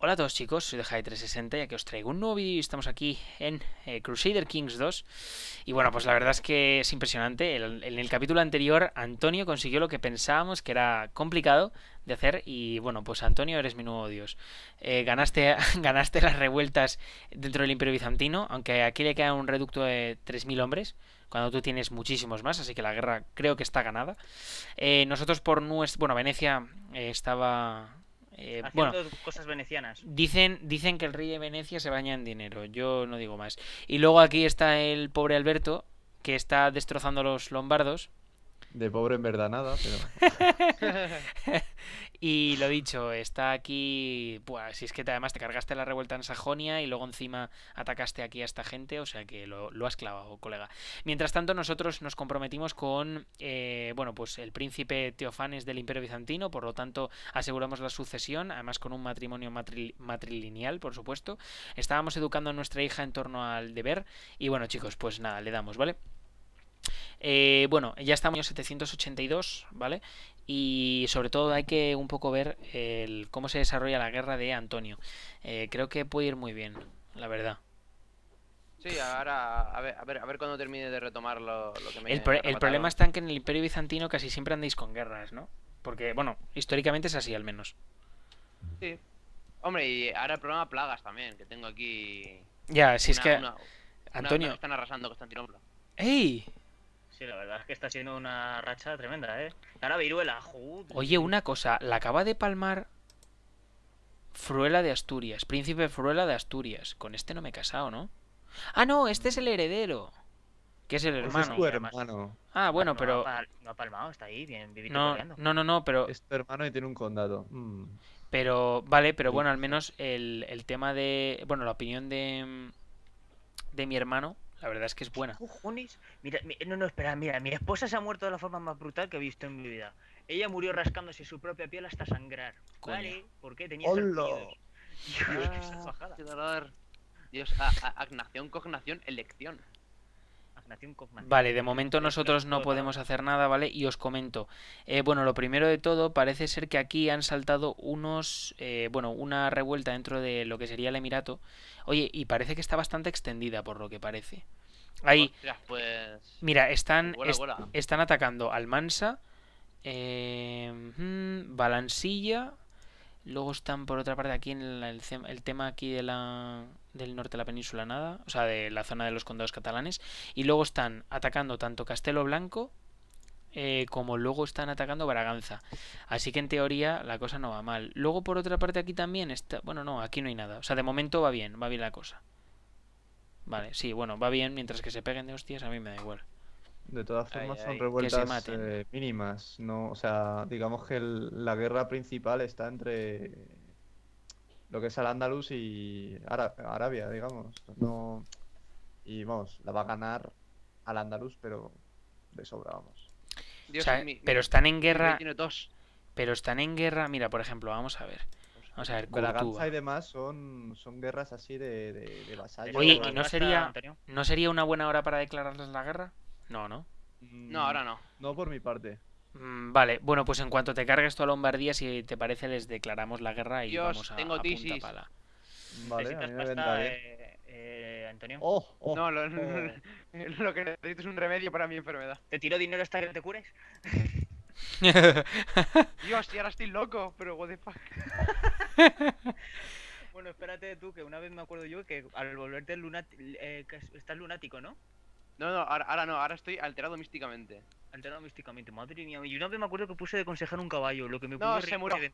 Hola a todos chicos, soy de High360 y aquí os traigo un nuevo vídeo y estamos aquí en eh, Crusader Kings 2 Y bueno, pues la verdad es que es impresionante, en el capítulo anterior Antonio consiguió lo que pensábamos que era complicado de hacer Y bueno, pues Antonio eres mi nuevo dios eh, ganaste, ganaste las revueltas dentro del Imperio Bizantino, aunque aquí le queda un reducto de 3.000 hombres cuando tú tienes muchísimos más, así que la guerra creo que está ganada. Eh, nosotros por nuestro... Bueno, Venecia estaba eh, Haciendo bueno, cosas venecianas. Dicen, dicen que el rey de Venecia se baña en dinero, yo no digo más. Y luego aquí está el pobre Alberto, que está destrozando a los lombardos. De pobre en verdad nada, Y lo dicho, está aquí. Pues si es que además te cargaste la revuelta en Sajonia y luego encima atacaste aquí a esta gente, o sea que lo, has clavado, colega. Mientras tanto, nosotros nos comprometimos con, eh, bueno, pues el príncipe Teofanes del Imperio Bizantino, por lo tanto, aseguramos la sucesión, además con un matrimonio matrilineal, por supuesto. Estábamos educando a nuestra hija en torno al deber, y bueno, chicos, pues nada, le damos, ¿vale? Eh, bueno, ya estamos en 782, ¿vale? Y sobre todo hay que un poco ver cómo se desarrolla la guerra de Antonio. Eh, creo que puede ir muy bien, la verdad. Sí, ahora a ver, a ver, cuando termine de retomar lo, que me El, el problema está en que en el Imperio Bizantino casi siempre andéis con guerras, ¿no? Porque, bueno, históricamente es así al menos. Sí. Hombre, y ahora el problema plagas también, que tengo aquí. Ya, si es que. Antonio. están arrasando Constantinopla. ¡Ey! Sí, la verdad es que está siendo una racha tremenda, ¿eh? Ahora Viruela, joder. Oye, una cosa, la acaba de palmar Fruela de Asturias, Príncipe Fruela de Asturias. Con este no me he casado, ¿no? Ah, no, este es el heredero. Que es el hermano. es tu hermano. Ah, bueno, pero. No ha palmado, está ahí, bien vivito no, no, no, pero. Es tu hermano y tiene un condado. Mm. Pero, vale, pero bueno, al menos el, el tema de. Bueno, la opinión de. de mi hermano la verdad es que es buena. ¿Cojones? Mira, no, no, espera, mira, mi esposa se ha muerto de la forma más brutal que he visto en mi vida. Ella murió rascándose su propia piel hasta sangrar. Vale, ¿por qué tenía ¡Hola! Dios, ah, qué dolor. Dios, cognación, elección. Vale, de momento nosotros no podemos hacer nada, ¿vale? Y os comento. Eh, bueno, lo primero de todo, parece ser que aquí han saltado unos, eh, bueno, una revuelta dentro de lo que sería el Emirato. Oye, y parece que está bastante extendida, por lo que parece. Ahí. Pues Mira, están, pues están atacando Almansa, eh, Balansilla. Luego están por otra parte aquí en el tema aquí de la del norte de la península nada, o sea, de la zona de los condados catalanes. Y luego están atacando tanto Castelo Blanco eh, como luego están atacando Braganza. Así que en teoría la cosa no va mal. Luego por otra parte aquí también está... Bueno, no, aquí no hay nada. O sea, de momento va bien, va bien la cosa. Vale, sí, bueno, va bien mientras que se peguen de hostias, a mí me da igual. De todas formas son revueltas eh, mínimas, no, o sea, digamos que la guerra principal está entre lo que es al Andalus y Arabia, digamos. No... Y vamos, la va a ganar al Andalus, pero de sobra, vamos. pero están en guerra. Tiene dos. Pero están en guerra. Mira, por ejemplo, vamos a ver. Vamos a ver, y demás son, son guerras así de, de, vasallos. Oye, no sería, no sería una buena hora para declararles la guerra? No, ¿no? No, ahora no. No por mi parte. Mm, vale, bueno, pues en cuanto te cargues tú a Lombardía, si te parece, les declaramos la guerra y vamos a, tengo pala. Vale, a mí me pasta, eh, eh, Antonio? Oh, oh, no, oh. lo, que necesito es un remedio para mi enfermedad. ¿Te tiro dinero hasta que te cures? Dios, y ahora estoy loco, pero what the fuck. bueno, espérate tú, que una vez me acuerdo yo que al volverte eh, estás lunático, ¿no? No, no, ahora, no, ahora estoy alterado místicamente. Alterado místicamente, madre mía. Yo una vez me acuerdo que puse de consejar un caballo, lo que me no, se murió.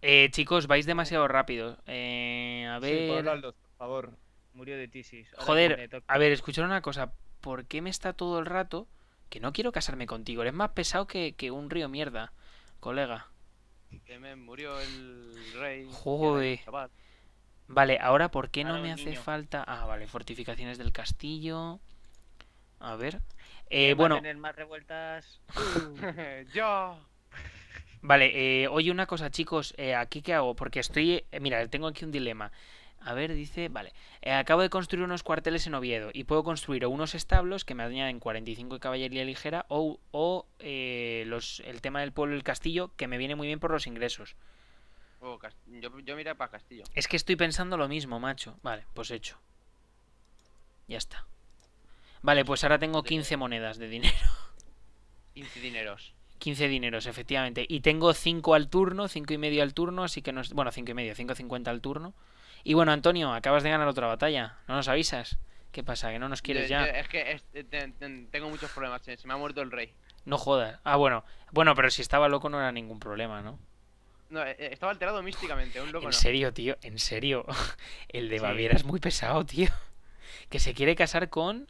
Eh, chicos, vais demasiado rápido. Eh, a ver. por favor. Murió de tisis. Joder, a ver, escuchar una cosa. ¿Por qué me está todo el rato que no quiero casarme contigo? Eres más pesado que, un río mierda, colega. Que murió el rey. Joder. Vale, ahora ¿por qué no me hace falta? Ah, vale, fortificaciones del castillo. A ver. Eh, bueno. tener más revueltas. Yo. Vale, eh, oye, una cosa, chicos, eh, ¿aquí qué hago? Porque estoy. Eh, mira, tengo aquí un dilema. A ver, dice, vale, eh, acabo de construir unos cuarteles en Oviedo y puedo construir o unos establos que me añaden 45 de caballería ligera o, o los, el tema del pueblo y el castillo que me viene muy bien por los ingresos. Oh, yo, yo para castillo. Es que estoy pensando lo mismo, macho. Vale, pues hecho. Ya está. Vale, pues ahora tengo 15 monedas de dinero. 15 dineros. 15 dineros, efectivamente. Y tengo 5 al turno, 5 y medio al turno, así que no es... Bueno, 5 y medio, 5.50 al turno. Y bueno, Antonio, acabas de ganar otra batalla. No nos avisas. ¿Qué pasa? ¿Que no nos quieres ya? Es que eh, tengo muchos problemas. Eh. Se me ha muerto el rey. No jodas. Ah, bueno. Bueno, pero si estaba loco no era ningún problema, ¿no? No, eh, estaba alterado místicamente. Un loco en serio, tío. En serio. El de Baviera es muy pesado, tío. Que se quiere casar con...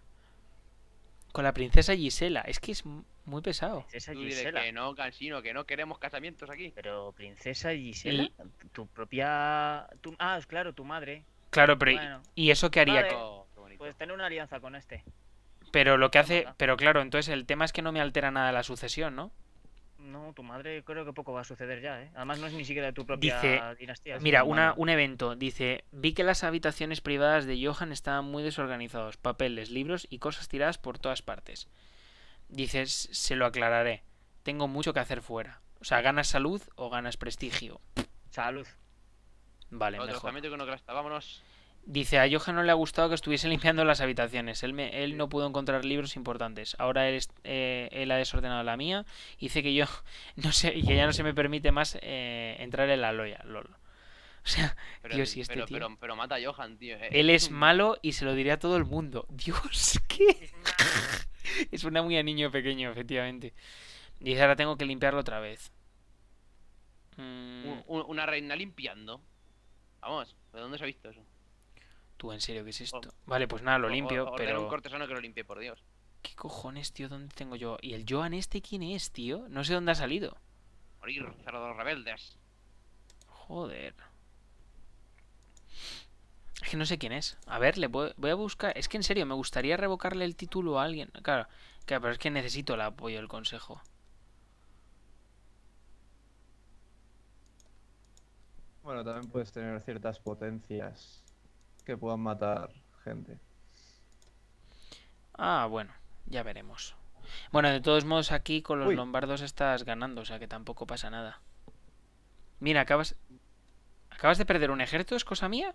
Con la princesa Gisela. Es que es muy pesado. Princesa Gisela. Que no, que no queremos casamientos aquí. Pero princesa Gisela, tu propia... Tu... Ah, claro, tu madre. Claro, pero ¿y eso qué haría? Oh, pues tener una alianza con este. Pero lo que hace... Pero claro, entonces el tema es que no me altera nada la sucesión, ¿no? No, tu madre creo que poco va a suceder ya, ¿eh? Además no es ni siquiera de tu propia dinastía. Mira, un evento. Dice, vi que las habitaciones privadas de Johan estaban muy desorganizadas, Papeles, libros y cosas tiradas por todas partes. Dices, se lo aclararé. Tengo mucho que hacer fuera. O sea, ¿ganas salud o ganas prestigio? Salud. Vale, mejor. Dice, a Johan no le ha gustado que estuviese limpiando las habitaciones. Él, él no pudo encontrar libros importantes. Ahora él, eh, él, ha desordenado la mía. Dice que yo no sé, que ya no se me permite más eh, entrar en la loya. O sea, pero, Dios, este tío. Pero, mata a Johan, tío. Eh. Él es malo y se lo diré a todo el mundo. Dios, ¿qué? es una muy a niño pequeño, efectivamente. Dice, ahora tengo que limpiarlo otra vez. Mm. Una reina limpiando. Vamos, ¿de dónde se ha visto eso? Tú, en serio, ¿qué es esto? Oh. vale, pues nada, lo limpio, pero... cortesano que lo limpie, por Dios. ¿Qué cojones, tío? ¿Dónde tengo yo? ¿Y el Joan este quién es, tío? No sé dónde ha salido. Morir, los rebeldes. Joder. Es que no sé quién es. A ver, le voy, a buscar... Es que en serio, me gustaría revocarle el título a alguien. Claro, claro, pero es que necesito el apoyo del consejo. Bueno, también puedes tener ciertas potencias que puedan matar gente. Ah, bueno, ya veremos. Bueno, de todos modos aquí con los lombardos estás ganando, o sea que tampoco pasa nada. Mira, acabas... ¿Acabas de perder un ejército? ¿Es cosa mía?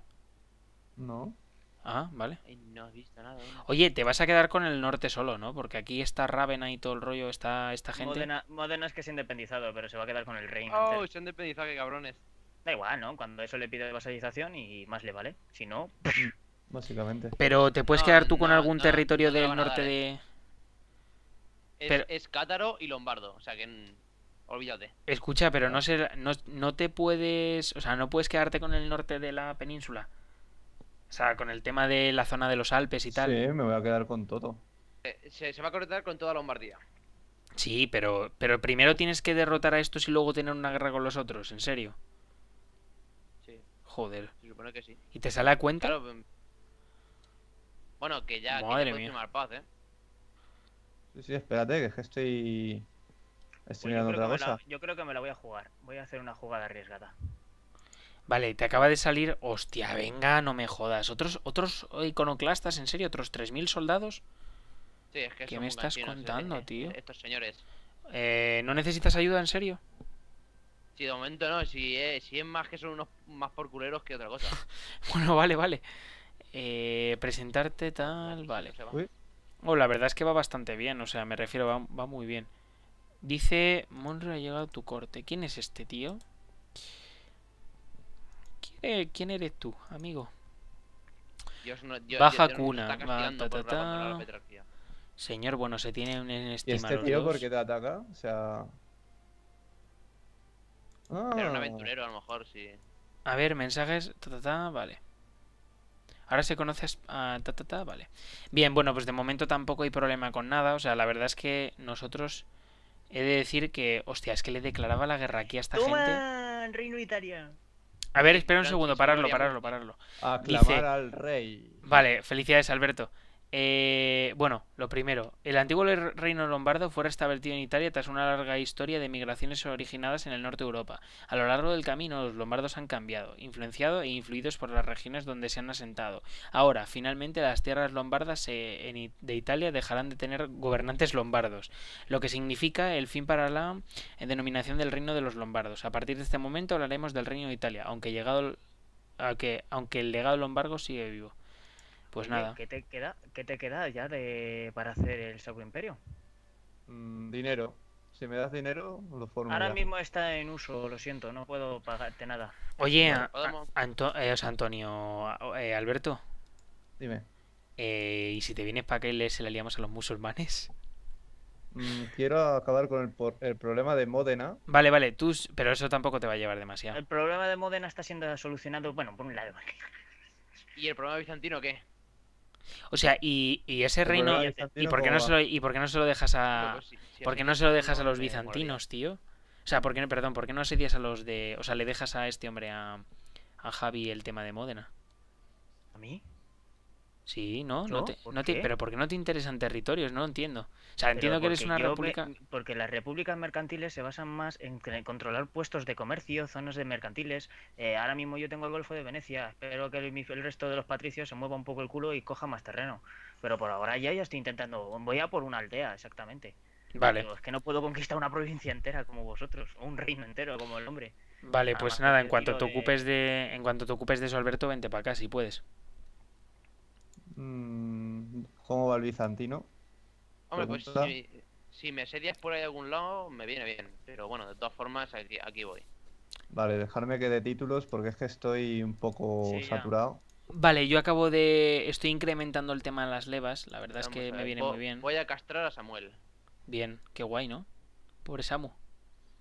No. Ah, vale. No visto nada. ¿eh? Oye, te vas a quedar con el norte solo, ¿no? Porque aquí está Rávena y todo el rollo, está esta gente. Modena, es que se ha independizado, pero se va a quedar con el reino. Oh, se independizado, qué cabrones. Da igual, ¿no? Cuando eso le pide Basalización y más le vale. Si no. Básicamente. Pero te puedes quedar tú con algún territorio del norte de. Eh. Es, Cátaro y Lombardo, o sea que. Mm, olvídate. Escucha, pero no, se, no, te puedes. O sea, no puedes quedarte con el norte de la península. O sea, con el tema de la zona de los Alpes y tal. Sí, me voy a quedar con todo. Eh, se, va a quedar con toda Lombardía. Sí, pero, pero primero tienes que derrotar a estos y luego tener una guerra con los otros, en serio. Joder. ¿Y te sale la cuenta? Em, bueno, que ya Madre mía. paz, ¿eh? Sí, sí, espérate, que es que estoy... Estoy pues mirando otra cosa. yo creo que me la voy a jugar. Voy a hacer una jugada arriesgada. Vale, te acaba de salir... Hostia, venga, no me jodas. ¿Otros, otros iconoclastas, en serio? ¿Otros 3.000 soldados? Sí, es que ¿Qué me estás eh, contando, eh, tío? Estos señores. Eh, ¿No necesitas ayuda, en serio? de momento no, si es, si es más que son unos más porculeros que otra cosa. bueno, vale, vale. Eh, presentarte tal, vale. Oh, la verdad es que va bastante bien, o sea, me refiero, va, muy bien. Dice, Monroe ha llegado a tu corte. ¿Quién es este tío? ¿Quién, e-, eres tú, amigo? Baja cuna. Va, Señor, bueno, se tiene en este este tío por qué te ataca? O sea... Era un ah. aventurero, a lo mejor, sí. A ver, mensajes. Ta, ta, ta, vale. Ahora se conoce a... Ah, ta, ta, ta, vale. Bien, bueno, pues de momento tampoco hay problema con nada. O sea, la verdad es que nosotros... He de decir que... Hostia, es que le declaraba la guerra aquí a esta gente. A ver, espera un segundo. Pararlo, pararlo, pararlo. Aclamar al rey. Vale, felicidades, Alberto. Eh, bueno, lo primero, el antiguo reino lombardo fue restablecido en Italia tras una larga historia de migraciones originadas en el norte de Europa. A lo largo del camino, los lombardos han cambiado, influenciado e influidos por las regiones donde se han asentado. Ahora, finalmente, las tierras lombardas eh, de Italia dejarán de tener gobernantes lombardos, lo que significa el fin para la denominación del reino de los lombardos. A partir de este momento hablaremos del reino de Italia, aunque, llegado, que aunque el legado lombardo sigue vivo. Pues nada. ¿Qué te queda, qué te queda ya de, para hacer el Sacro Imperio? Mm, dinero. Si me das dinero, lo formo. Ahora mismo está en uso, lo siento, no puedo pagarte nada. Oye, Antonio, Alberto. Dime. Eh, ¿Y si te vienes para que le se la liamos a los musulmanes? Mm, quiero acabar con el, el, problema de Módena. Vale, vale, tú, pero eso tampoco te va a llevar demasiado. El problema de Módena está siendo solucionado, bueno, por un lado. ¿Y el problema bizantino qué? O sea, y, y ese reino. ¿Y por qué no se lo, y por no se dejas a. Pues no se lo dejas a los bizantinos, tío? O sea, ¿por qué no, perdón, ¿por qué no asedias a los de. O sea, le dejas a este hombre a, a Javi el tema de Módena? ¿A mí? Sí, no, te, pero ¿por qué no te interesan territorios? No lo entiendo. O sea, entiendo que eres una república... porque las repúblicas mercantiles se basan más en, controlar puestos de comercio, zonas de mercantiles. Eh, ahora mismo yo tengo el Golfo de Venecia, espero que el, resto de los patricios se mueva un poco el culo y coja más terreno. Pero por ahora ya, ya estoy intentando, voy a por una aldea, exactamente. Vale. es que no puedo conquistar una provincia entera como vosotros, o un reino entero como el hombre. Vale, pues nada, en cuanto te ocupes de... En cuanto te ocupes de eso, Alberto, vente para acá si puedes. ¿Cómo mm, va el bizantino? Hombre, pues si, me sedias por ahí algún lado, me viene bien. Pero bueno, de todas formas, aquí, voy. Vale, dejarme que de títulos, porque es que estoy un poco saturado. Vale, yo acabo de. Estoy incrementando el tema de las levas. La verdad es que me viene muy bien. Voy a castrar a Samuel. Bien, qué guay, ¿no? Pobre Samu.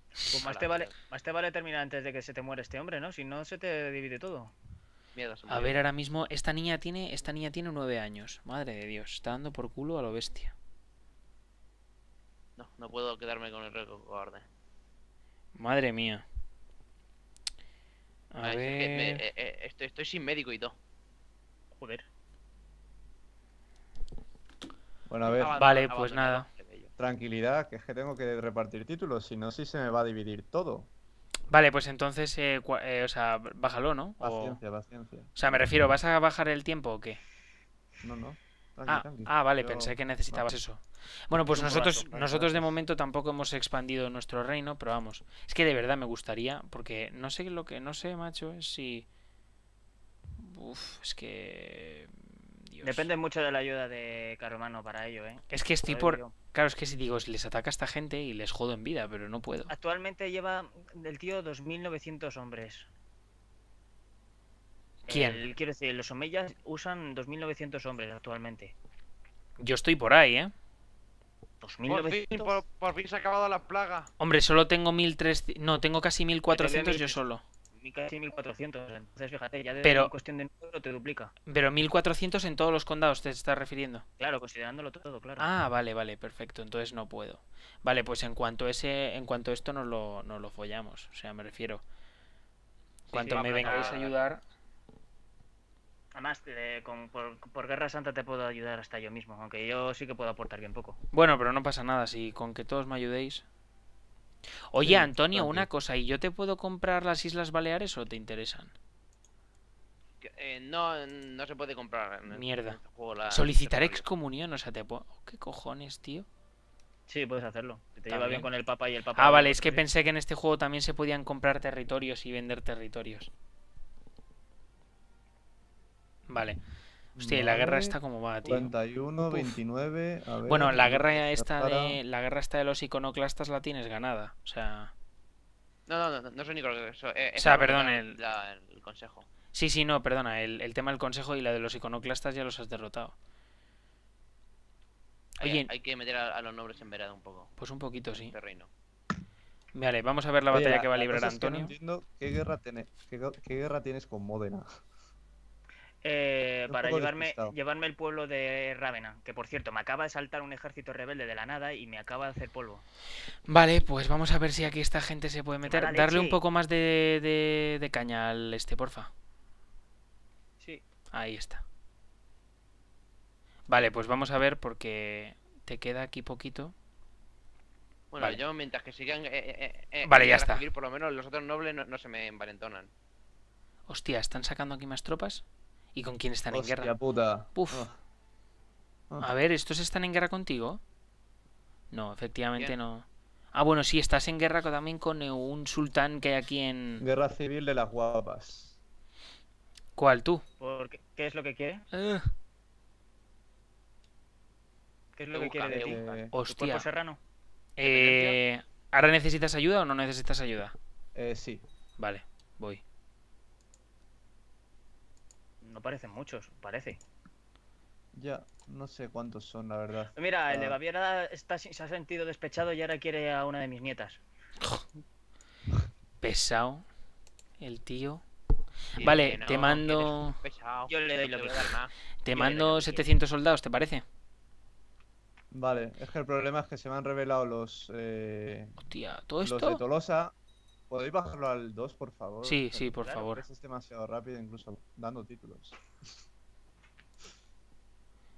Pues más, te vale, más te vale terminar antes de que se te muera este hombre, ¿no? Si no, se te divide todo a ver, ahora mismo, esta niña tiene esta niña tiene nueve años. Madre de Dios, está dando por culo a lo bestia. No, no puedo quedarme con el récord Madre mía. A ver... Eh, eh, estoy, sin médico y todo. Joder. Bueno, a ver. Vale, pues nada. Tranquilidad, que es que tengo que repartir títulos, si no, sí se me va a dividir todo. Vale, pues entonces, eh, eh, o sea, bájalo, ¿no? o... O sea, me refiero, ¿vas a bajar el tiempo o qué? No, no. Ah, ah, vale, pensé que necesitabas eso. Bueno, pues nosotros, nosotros de momento tampoco hemos expandido nuestro reino, pero vamos. Es que de verdad me gustaría, porque no sé lo que, no sé, macho, es si... Uf, es que Depende mucho de la ayuda de Caromano para ello, ¿eh? Es que estoy por... Claro, es que si digo, les ataca a esta gente y les jodo en vida, pero no puedo. Actualmente lleva el tío 2.900 hombres. ¿Quién? quiero decir, los Omeyas usan 2.900 hombres actualmente. Yo estoy por ahí, ¿eh? 2.900. Por, por, fin se ha acabado la plaga. Hombre, solo tengo 1.300... No, tengo casi 1.400 yo solo casi 1400. Entonces, fíjate, ya de pero, cuestión de número te duplica. Pero 1400 en todos los condados te estás refiriendo. Claro, considerándolo todo, claro. Ah, vale, vale, perfecto. Entonces no puedo. Vale, pues en cuanto ese en cuanto a esto nos lo, nos lo follamos. O sea, me refiero. cuanto me vengáis a ayudar. Además, eh, por, Guerra Santa te puedo ayudar hasta yo mismo, aunque yo sí que puedo aportar bien poco. Bueno, pero no pasa nada, si con que todos me ayudéis. Oye, Antonio, una cosa, ¿y yo te puedo comprar las Islas Baleares o te interesan? Eh, no, no se puede comprar. Mierda. Solicitar excomunión, o sea, te puedo... Oh, ¿Qué cojones, tío? Sí, puedes hacerlo. te lleva bien con el Papa y el Papa. Ah, vale, es que pensé que en este juego también se podían comprar territorios y vender territorios. Vale. Hostia, la guerra está como va, tío. 41, 29, Bueno, la guerra esta de la guerra esta de los iconoclastas la tienes ganada, o sea. No, no, no, no creo iconoclastas. Eh, o sea, perdón, el... consejo. Sí, sí, no, perdona, el, el, tema del consejo y la de los iconoclastas ya los has derrotado. Oye, hay, que meter a, los nobles en verano un poco. Pues un poquito, sí. Terreno. Vale, vamos a ver la batalla que va a librar Antonio. no entiendo qué guerra, tenés, qué, qué guerra tienes con Modena? Eh, para llevarme, llevarme el pueblo de Rávena, que por cierto, me acaba de saltar un ejército rebelde de la nada y me acaba de hacer polvo. Vale, pues vamos a ver si aquí esta gente se puede meter. Darle un poco más de, caña al este, porfa. Sí. Ahí está. Vale, pues vamos a ver porque te queda aquí poquito. Bueno, yo mientras que sigan... Eh, eh, vale, ya está. por lo menos los otros nobles no, se me envalentonan. Hostia, ¿están sacando aquí más tropas? ¿Y con quién están en guerra? puta. Puf. Ah. Ah. A ver, ¿estos están en guerra contigo? No, efectivamente no. Ah, bueno, sí, estás en guerra también con eh, un sultán que hay aquí en... Guerra civil de las guapas. ¿Cuál, tú? qué? es lo que quiere? ¿Qué es lo que quiere de ti? Hostia. serrano? Eh... ¿Ahora necesitas ayuda o no necesitas ayuda? Eh, sí. Vale, voy. No parecen muchos, parece. Ya, no sé cuántos son, la verdad. Mira, el de ah. Baviera está, se ha sentido despechado y ahora quiere a una de mis nietas. Pesado, el tío. vale, te mando. Yo le doy lo que Te mando 700 soldados, ¿te parece? Vale, es que el problema es que se me han revelado los. Eh, Hostia, ¿todo los de Tolosa ¿Podéis bajarlo al 2, por favor? Sí, sí, por favor. Es demasiado rápido, incluso dando títulos.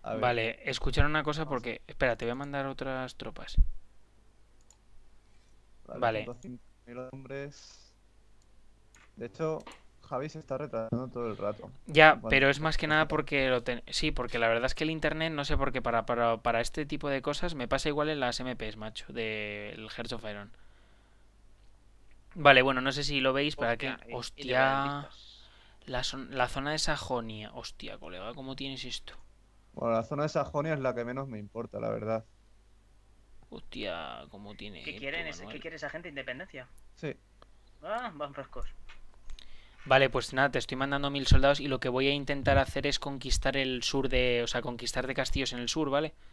Vale, escuchar una cosa porque. Espera, te voy a mandar otras tropas. Vale. De hecho, Javi se está retrasando todo el rato. Ya, pero es más que nada porque lo Sí, porque la verdad es que el internet, no sé por qué, para, para, este tipo de cosas me pasa igual en las MPs, macho, del de of Iron. Vale, bueno, no sé si lo veis, para que Hostia. La, zona de Sajonia. Hostia, colega, ¿cómo tienes esto? Bueno, la zona de Sajonia es la que menos me importa, la verdad. Hostia, ¿cómo tiene. ¿Qué, quieren esto, ¿Qué quiere esa gente? ¿Independencia? Sí. Ah, van frescos. Vale, pues nada, te estoy mandando mil soldados y lo que voy a intentar hacer es conquistar el sur de. O sea, conquistar de castillos en el sur, ¿vale? vale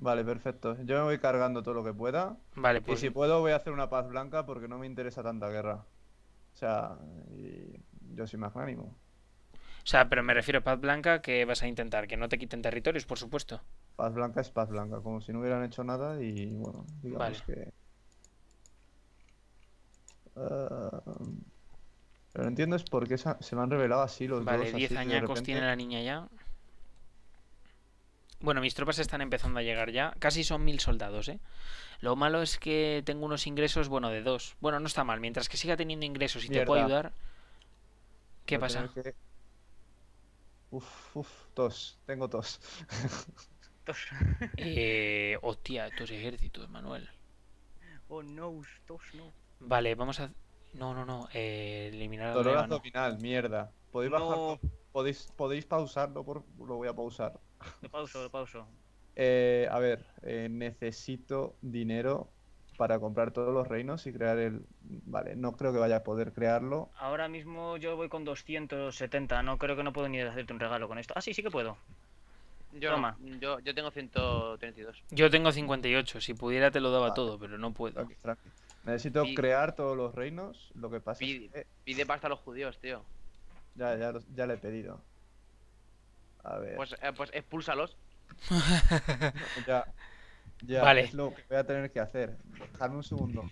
Vale, perfecto. Yo me voy cargando todo lo que pueda. Vale, pues. Y si puedo, voy a hacer una paz blanca porque no me interesa tanta guerra. O sea, y yo soy magnánimo. O sea, pero me refiero a paz blanca que vas a intentar, que no te quiten territorios, por supuesto. Paz blanca es paz blanca, como si no hubieran hecho nada y bueno, digamos que. Pero eh, no entiendo es por qué se han revelado así los vale, dos. Vale, 10 años tiene la niña ya. Bueno, mis tropas están empezando a llegar ya. Casi son mil soldados, ¿eh? Lo malo es que tengo unos ingresos, bueno, de dos. Bueno, no está mal. Mientras que siga teniendo ingresos y te puedo ayudar... ¿Qué pasa? Uf, uf, tos. Tengo tos. tos. eh, hostia, tus ejércitos, Manuel. Oh, no, tos no. Vale, vamos a... No, no, no. Eh, eliminar... Dolor abdominal, mierda. Podéis bajar... Podéis, podéis pausarlo, lo voy a pausar. De pauso, de pauso. Eh, a ver, eh, necesito dinero para comprar todos los reinos y crear el... Vale, no creo que vaya a poder crearlo. Ahora mismo yo voy con 270, no creo que no puedo ni hacerte un regalo con esto. Ah, sí, sí que puedo. Yo, yo, yo, tengo 132. Yo tengo 58, si pudiera te lo daba todo, pero no puedo. Necesito crear todos los reinos, lo que pasa pide, es Pide pasta a los judíos, tío. ya, ya le he pedido. Pues, eh, pues, expúlsalos. ya. Ya, vale. es lo que voy a tener que hacer. Dame un segundo.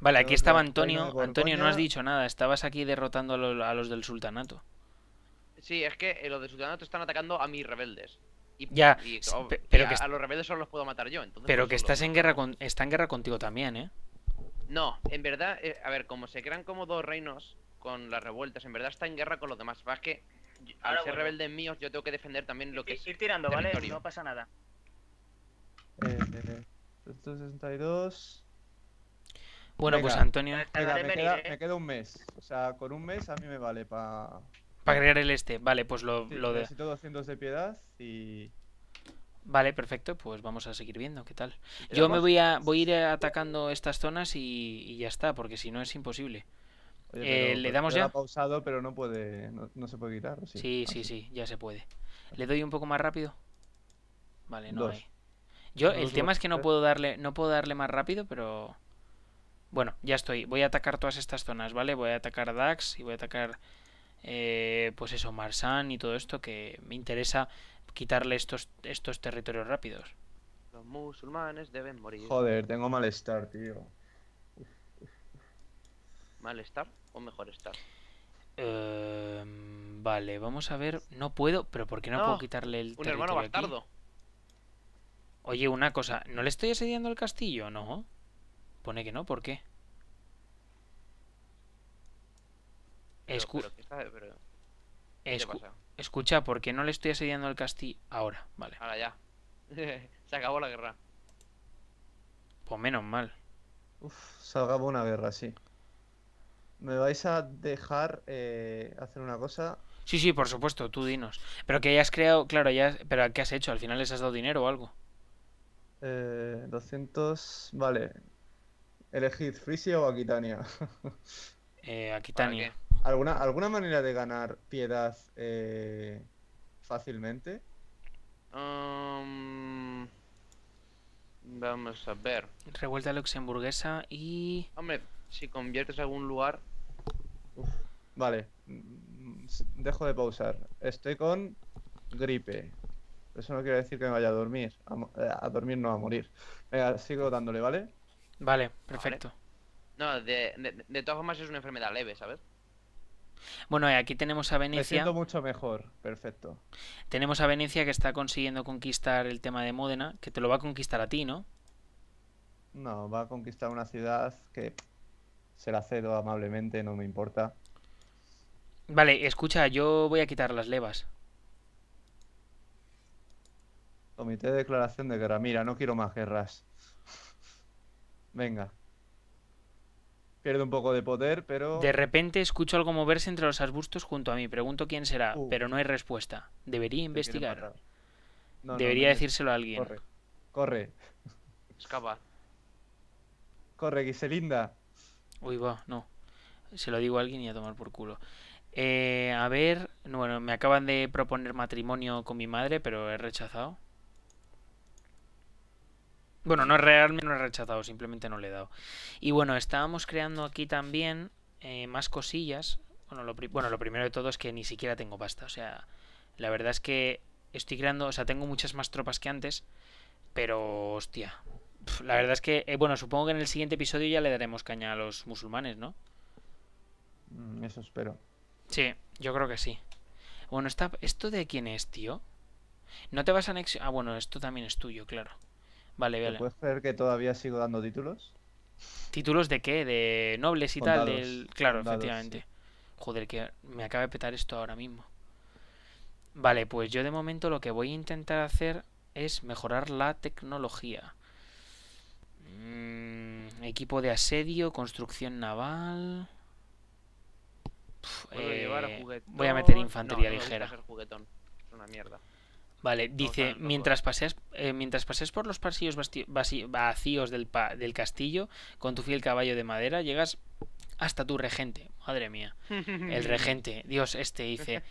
Vale, aquí estaba Antonio. Antonio, no has dicho nada. Estabas aquí derrotando a los, del sultanato. Sí, es que eh, los del sultanato están atacando a mis rebeldes. Y, ya, oh, pero a, los rebeldes solo los puedo matar yo. pero que estás en guerra con, está en guerra contigo también, ¿eh? No, en verdad, eh, a ver, como se crean como dos reinos con las revueltas, en verdad está en guerra con los demás al ser rebelde mío, yo tengo que defender también lo que ir, es. Ir tirando, ¿vale? No pasa nada. Eh, eh, eh. Bueno, pues Antonio. Eh. me, queda, un mes. O sea, con un mes a mí me vale para. Para crear el este. Vale, pues lo, lo de. Necesito 200 de piedad y. Vale, perfecto, pues vamos a seguir viendo qué tal. Yo me voy a, voy a ir atacando estas zonas y ya está, porque si no es imposible. Eh, le damos ya. pausado, pero no puede. No, se puede quitar. Sí, sí, sí, ya se puede. ¿Le doy un poco más rápido? Vale, no hay. Yo, el tema es que no puedo darle, no puedo darle más rápido, pero. Bueno, ya estoy. Voy a atacar todas estas zonas, ¿vale? Voy a atacar Dax y voy a atacar. Eh, pues eso, Marsan y todo esto que me interesa quitarle estos, estos territorios rápidos. Los musulmanes deben morir. Joder, tengo malestar, tío. ¿Mal estar o mejor estar? Em, vale, vamos a ver. No puedo, pero ¿por qué no, puedo quitarle el. Un hermano bastardo. Oye, una cosa, ¿no le estoy asediando el castillo? No. Pone que no, ¿por qué? Escucha Escucha, ¿por qué no le estoy asediando el castillo? Ahora, vale. Ahora ya. Se acabó la guerra. Pues menos mal. Uf, se acabó una guerra, sí me vais a dejar eh, hacer una cosa. Sí, sí, por supuesto, tú dinos. Pero que hayas creado, claro, ya, pero ¿qué has hecho? ¿Al final les has dado dinero o algo? 200, eh, vale. Elegid Frisia o Aquitania. Eh, Aquitania. ¿Alguna, ¿Alguna manera de ganar piedad fácilmente? Um, vamos a ver. Revuelta luxemburguesa y... Hombre, si conviertes algún lugar. vale, mm, dejo de pausar. Estoy con gripe. Eso no quiere decir que me vaya a dormir. A, eh, dormir no, a morir. Venga, sigo dándole, ¿vale? Vale, perfecto. No, de, todas formas es una enfermedad leve, ¿sabes? Bueno, eh, aquí tenemos a Venecia. Me siento mucho mejor, perfecto. Tenemos a Venecia que está consiguiendo conquistar el tema de Módena, que te lo va a conquistar a ti, ¿no? No, va a conquistar una ciudad que se la cedo amablemente, no me importa. Vale, escucha, yo voy a quitar las levas. Comité de declaración de guerra. Mira, no quiero más guerras. Venga. Pierde un poco de poder, pero... De repente escucho algo moverse entre los arbustos junto a mí. Pregunto quién será, uh. pero no hay respuesta. Debería investigar. Debería decírselo a alguien. Corre. Corre. Escapa. Corre, Giselinda. Uy, va, no. Se lo digo a alguien y a tomar por culo. Eh, a ver, bueno, me acaban de proponer matrimonio con mi madre, pero he rechazado. Bueno, no realmente no he rechazado, simplemente no le he dado. Y bueno, estábamos creando aquí también eh, más cosillas. Bueno lo, bueno, lo primero de todo es que ni siquiera tengo pasta. O sea, la verdad es que estoy creando, o sea, tengo muchas más tropas que antes, pero hostia, la verdad es que, eh, bueno, supongo que en el siguiente episodio ya le daremos caña a los musulmanes, ¿no? Mm, eso espero. Sí, yo creo que sí. Bueno, está, ¿esto de quién es, tío? No te vas a anexionar. Ah, bueno, esto también es tuyo, claro. Vale, vale. ¿Puedes creer que todavía sigo dando títulos? ¿Títulos de qué? ¿De nobles y tal? Claro, efectivamente. Joder, que me acaba de petar esto ahora mismo. Vale, pues yo de momento lo que voy a intentar hacer es mejorar la tecnología equipo de asedio, construcción naval. voy a meter infantería ligera. una mierda. Vale, dice, mientras paseas, mientras paseas por los pasillos vacíos del, castillo con tu fiel caballo de madera, llegas hasta tu regente. Madre mía. El regente. Dios, este dice...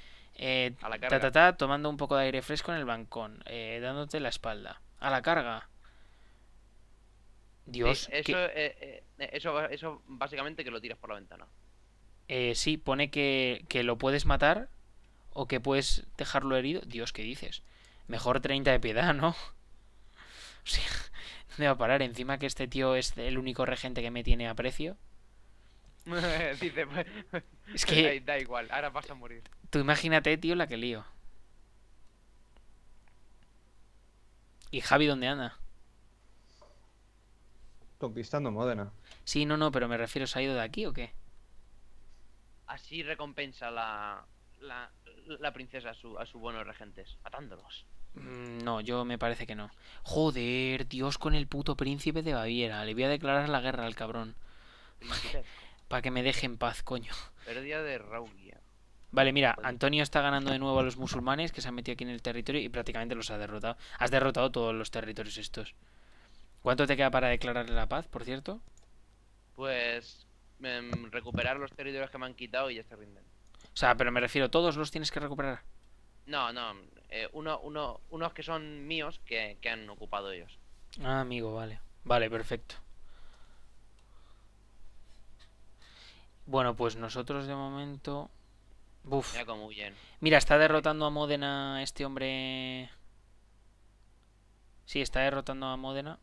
ta, ta, ta, tomando un poco de aire fresco en el bancón, dándote la espalda. A la carga. Dios. Eh, eh, eso, eso, básicamente que lo tiras por la ventana. Eh, sí, pone que, que, lo puedes matar o que puedes dejarlo herido. Dios, ¿qué dices? Mejor 30 de piedad, ¿no? O sea, ¿dónde va a parar? Encima que este tío es el único regente que me tiene aprecio. Dice, pues, es que... da, igual, ahora vas a morir. Tú imagínate, tío, la que lío. ¿Y Javi dónde anda? conquistando Módena. Sí, no, no, pero me refiero, ¿se ha ido de aquí o qué? Así recompensa la, la, la princesa a, su, a sus buenos regentes, atándolos mm, no, yo me parece que no. Joder, Dios con el puto príncipe de Baviera. Le voy a declarar la guerra al cabrón. Para que me deje en paz, coño. Pérdida de Raugia. Vale, mira, Antonio está ganando de nuevo a los musulmanes que se han metido aquí en el territorio y prácticamente los ha derrotado. Has derrotado todos los territorios estos. ¿Cuánto te queda para declarar la paz, por cierto? Pues em, recuperar los territorios que me han quitado y ya se rinden. O sea, pero me refiero, ¿todos los tienes que recuperar? No, no. Eh, uno, unos que son míos que, han ocupado ellos. Ah, amigo, vale. Vale, perfecto. Bueno, pues nosotros de momento... Buf. Mira, Mira, está derrotando a Módena este hombre... Sí, está derrotando a Módena.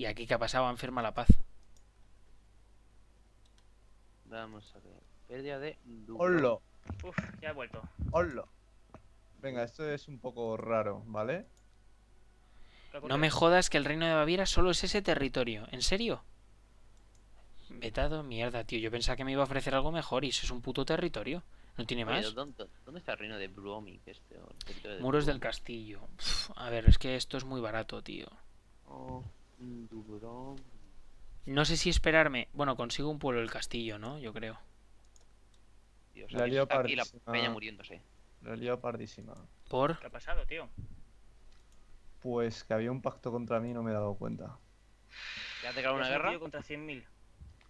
Y aquí que ha pasado, enferma la paz. Vamos a ver. Pérdida de Uf, ya he vuelto. Venga, esto es un poco raro, ¿vale? No me jodas que el reino de Baviera solo es ese territorio. ¿En serio? Vetado, mierda, tío. Yo pensaba que me iba a ofrecer algo mejor y eso es un puto territorio. No tiene más. ¿dónde, está el reino de Bromi? Muros del castillo. a ver, es que esto es muy barato, tío. Oh. No sé si esperarme. Bueno, consigo un pueblo del castillo, ¿no? Yo creo. Dios, la lío muriéndose. pardísima. ¿Por? ¿Qué ha pasado, tío? Pues que había un pacto contra mí no me he dado cuenta. ¿Te ha una guerra? contra 100.000?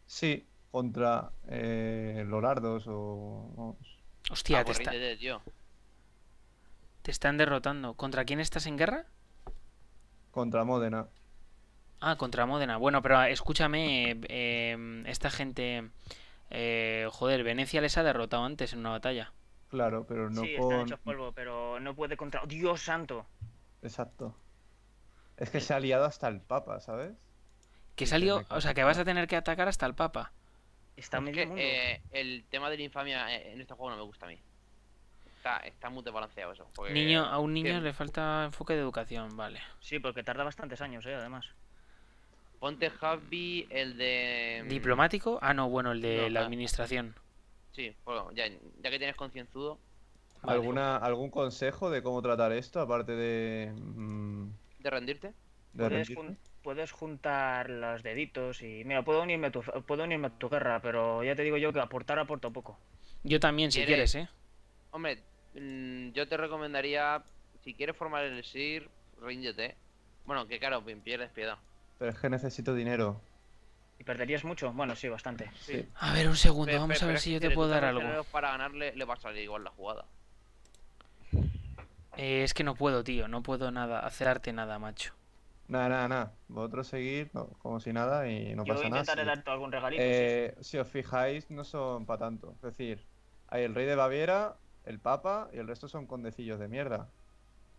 Sí, contra eh, Lorardos o... Hostia, ah, te, pues está... te están derrotando. ¿Contra quién estás en guerra? Contra Módena. Ah, contra Módena. Bueno, pero ah, escúchame, em, esta gente... Eh, joder, Venecia les ha derrotado antes en una batalla. Claro, pero no sí, polvo, pero no puede contra... ¡Dios santo! Exacto. Es que eh. se ha liado hasta el Papa, ¿sabes? Que salió...? O sea, que vas a tener que atacar hasta el Papa. Está muy que, eh, el tema de la infamia en este juego no me gusta a mí. Está, muy desbalanceado eso. Niño, a un niño le falta enfoque de educación, vale. Sí, porque tarda bastantes años, ¿eh? además. Ponte Javi el de... Mm, ¿Diplomático? Ah, no, bueno, el de la ah. administración. Sí, bueno, ya, que tienes concienzudo. ¿Alguna, ¿Algún pues. consejo de cómo tratar esto, aparte de... Mm, ¿De rendirte? ¿Puedes, juntar los deditos y... Mira, puedo unirme, a tu, puedo unirme a tu guerra, pero ya te digo yo que aportar aporta poco. Yo también, si ¿Quieres? quieres, ¿eh? Hombre, mm, yo te recomendaría, si quieres formar el SIR, ríndete. Bueno, que claro, pierdes piedad. Pero es que necesito dinero. ¿Y perderías mucho? Bueno, sí, bastante. A ver, un segundo, vamos a ver si yo te puedo dar algo. Para ganarle le va a salir igual la jugada. Eh, es que no puedo, tío, no puedo nada, hacerte nada, macho. Nada, nada, nada. Vosotros seguir como si nada y no pasa nada. Eh, si os fijáis, no son para tanto. Es decir, hay el rey de Baviera, el papa y el resto son condecillos de mierda.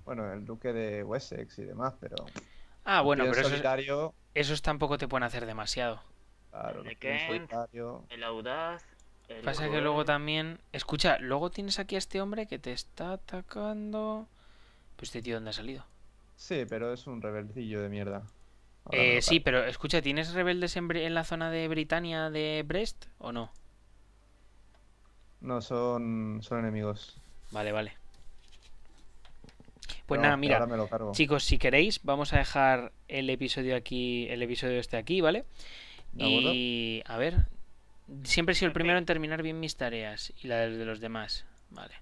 Bueno, el duque de Wessex y demás, pero... Ah, bueno, pero esos, tampoco te pueden hacer demasiado. Claro, el, el audaz. El Pasa que luego también. Escucha, luego tienes aquí a este hombre que te está atacando. Pues este tío, ¿dónde ha salido? Sí, pero es un rebeldillo de mierda. Eh, sí, pero escucha, ¿tienes rebeldes en, la zona de Britania de Brest o no? No, son, son enemigos. Vale, vale. Pues nada, mira, chicos, si queréis, vamos a dejar el episodio aquí, el episodio este aquí, ¿vale? Y a ver, siempre he sido el primero en terminar bien mis tareas y las de los demás, ¿vale?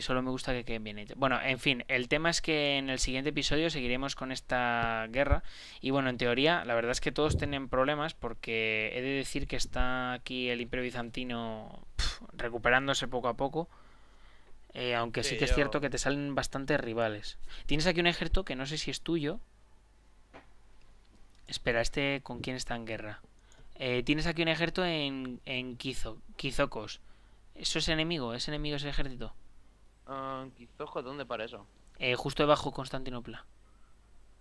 solo me gusta que queden bien Bueno, en fin, el tema es que en el siguiente episodio seguiremos con esta guerra. Y bueno, en teoría, la verdad es que todos tienen problemas porque he de decir que está aquí el Imperio Bizantino recuperándose poco a poco. Eh, aunque sí, que es cierto que te salen bastantes rivales. Tienes aquí un ejército que no sé si es tuyo. Espera, ¿este con quién está en guerra? Eh, tienes aquí un ejército en, en ¿Eso es enemigo? ¿Es enemigo ese ejército? Uh, dónde para eso? Eh, justo debajo Constantinopla.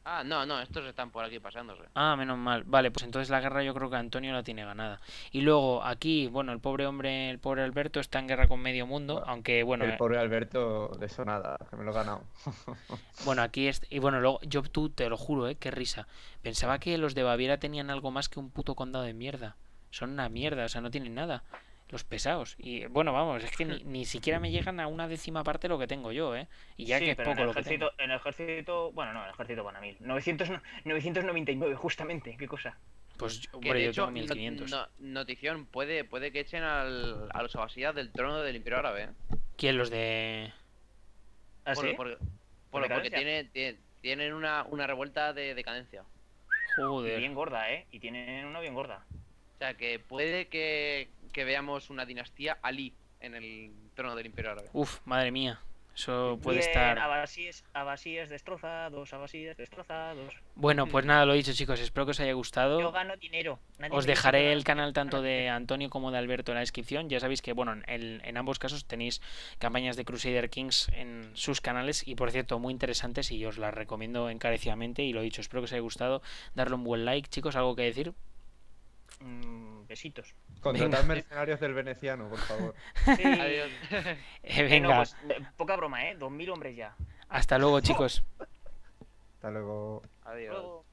Ah, no, no, estos están por aquí pasándose. Ah, menos mal. Vale, pues entonces la guerra yo creo que Antonio la tiene ganada. Y luego aquí, bueno, el pobre hombre, el pobre Alberto está en guerra con medio mundo, aunque bueno... El eh, pobre Alberto, de eso nada, que me lo ha ganado. bueno, aquí es... Y bueno, luego, yo tú te lo juro, ¿eh? Qué risa. Pensaba que los de Baviera tenían algo más que un puto condado de mierda. Son una mierda, o sea, no tienen nada los pesados. Y bueno, vamos, es que ni, siquiera me llegan a una décima parte lo que tengo yo, ¿eh? Y ya que es poco en el lo ejército, que tengo. En el ejército, bueno, no, en el ejército van a mil. 999, justamente, qué cosa. Pues yo tengo 1500. notición, puede, puede que echen al, a los abasías del trono del Imperio Árabe. ¿eh? ¿Quién los de.? ¿Ah, porque tiene, tiene, tienen una, una revuelta de decadencia. Joder. Y bien gorda, ¿eh? Y tienen una bien gorda. O sea, que puede que, veamos una dinastía Ali en el trono del Imperio Árabe. Uf, madre mía. Eso puede estar. Abasíes, abasíes destrozados, abasíes destrozados. Bueno, pues nada, lo he dicho, chicos. Espero que os haya gustado. Yo gano dinero. os dejaré el canal tanto de Antonio como de Alberto en la descripción. Ya sabéis que, bueno, en, en, ambos casos tenéis campañas de Crusader Kings en sus canales. Y por cierto, muy interesantes y yo os las recomiendo encarecidamente. Y lo he dicho, espero que os haya gustado. Darle un buen like, chicos. ¿Algo que decir? Mm, besitos. Contratar mercenarios del veneciano, por favor. Sí. Adiós. Eh, eh, venga. No, pues, poca broma, ¿eh? Dos mil hombres ya. Hasta luego, chicos. Hasta luego. Adiós.